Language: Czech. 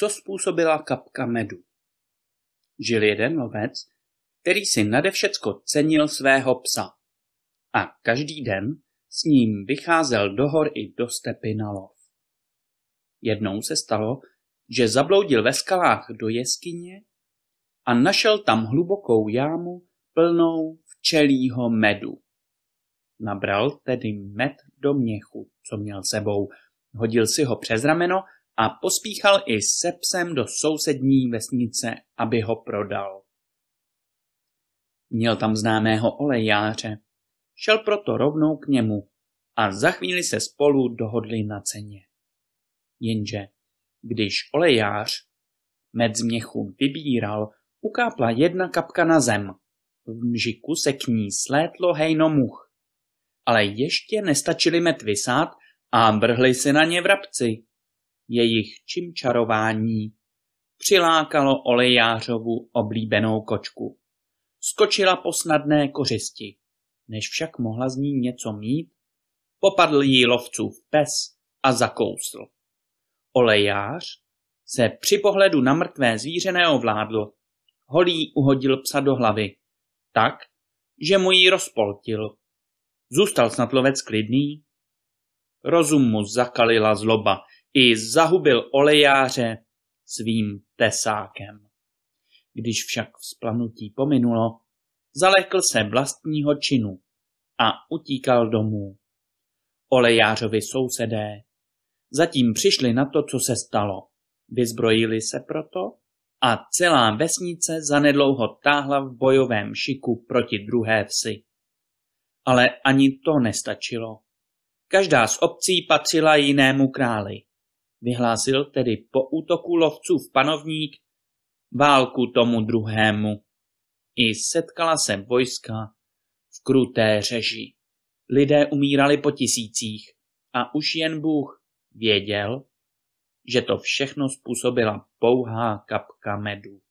co způsobila kapka medu. Žil jeden lovec, který si nade všecko cenil svého psa a každý den s ním vycházel do hor i do stepy na lov. Jednou se stalo, že zabloudil ve skalách do jeskyně a našel tam hlubokou jámu plnou včelího medu. Nabral tedy med do měchu, co měl sebou, hodil si ho přes rameno a pospíchal i se psem do sousední vesnice, aby ho prodal. Měl tam známého olejáře. Šel proto rovnou k němu a za chvíli se spolu dohodli na ceně. Jenže, když olejář med z měchu vybíral, ukápla jedna kapka na zem. V mžiku se k ní slétlo hejno much. Ale ještě nestačili met vysát a brhli si na ně vrabci jejich čím čarování přilákalo olejářovu oblíbenou kočku. Skočila po snadné kořisti. Než však mohla z ní něco mít, popadl jí lovcův pes a zakousl. Olejář se při pohledu na mrtvé zvíře neovládl. Holí uhodil psa do hlavy, tak, že mu ji rozpoltil. Zůstal snad lovec klidný? Rozum mu zakalila zloba, i zahubil olejáře svým tesákem. Když však vzplanutí pominulo, zalekl se vlastního činu a utíkal domů. Olejářovi sousedé zatím přišli na to, co se stalo. Vyzbrojili se proto a celá vesnice zanedlouho táhla v bojovém šiku proti druhé vsi. Ale ani to nestačilo. Každá z obcí patřila jinému králi. Vyhlásil tedy po útoku lovců v panovník válku tomu druhému. I setkala se vojska v kruté řeži. Lidé umírali po tisících a už jen Bůh věděl, že to všechno způsobila pouhá kapka medu.